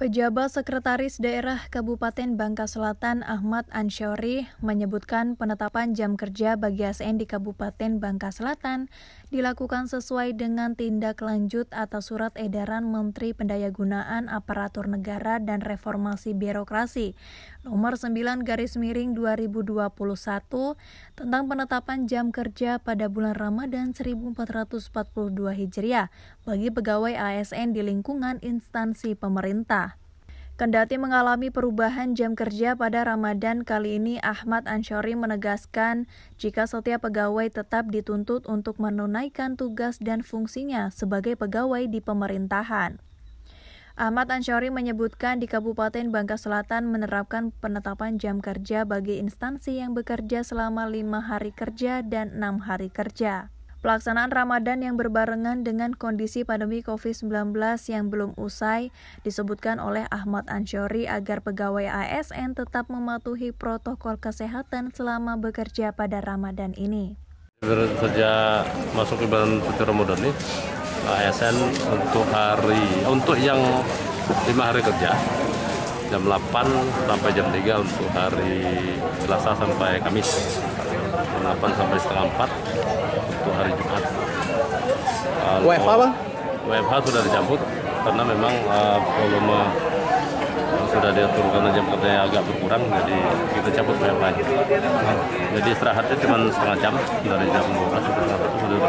Pejabat Sekretaris Daerah Kabupaten Bangka Selatan Ahmad Anshori menyebutkan penetapan jam kerja bagi ASN di Kabupaten Bangka Selatan dilakukan sesuai dengan tindak lanjut atas surat edaran Menteri Pendayagunaan Aparatur Negara dan Reformasi Birokrasi nomor 9 garis miring 2021 tentang penetapan jam kerja pada bulan Ramadan 1442 Hijriah bagi pegawai ASN di lingkungan instansi pemerintah. Kendati mengalami perubahan jam kerja pada Ramadan kali ini, Ahmad Ansyori menegaskan jika setiap pegawai tetap dituntut untuk menunaikan tugas dan fungsinya sebagai pegawai di pemerintahan. Ahmad Ansyori menyebutkan di Kabupaten Bangka Selatan menerapkan penetapan jam kerja bagi instansi yang bekerja selama lima hari kerja dan enam hari kerja. Pelaksanaan Ramadan yang berbarengan dengan kondisi pandemi COVID-19 yang belum usai disebutkan oleh Ahmad Ansyori agar pegawai ASN tetap mematuhi protokol kesehatan selama bekerja pada Ramadan ini. Sejak masuk bulan suci Ramadan ini, ASN untuk hari untuk yang lima hari kerja jam 8 sampai jam 3 untuk hari Selasa sampai Kamis. 8 sampai setengah 4 untuk hari Jumat. WFH bang? WFH sudah dicabut karena memang uh, volume sudah diatur karena jam kerjanya agak berkurang jadi kita cabut WFH jadi istirahatnya cuma setengah jam dari jam 12 sampai setengah sudah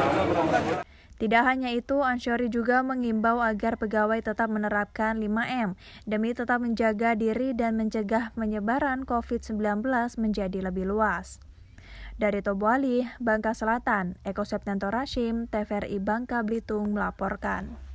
tidak hanya itu, Ansyori juga mengimbau agar pegawai tetap menerapkan 5M demi tetap menjaga diri dan mencegah penyebaran COVID-19 menjadi lebih luas. Dari Tobuali, Bangka Selatan, Eko Septento Rashim, TVRI Bangka Belitung melaporkan.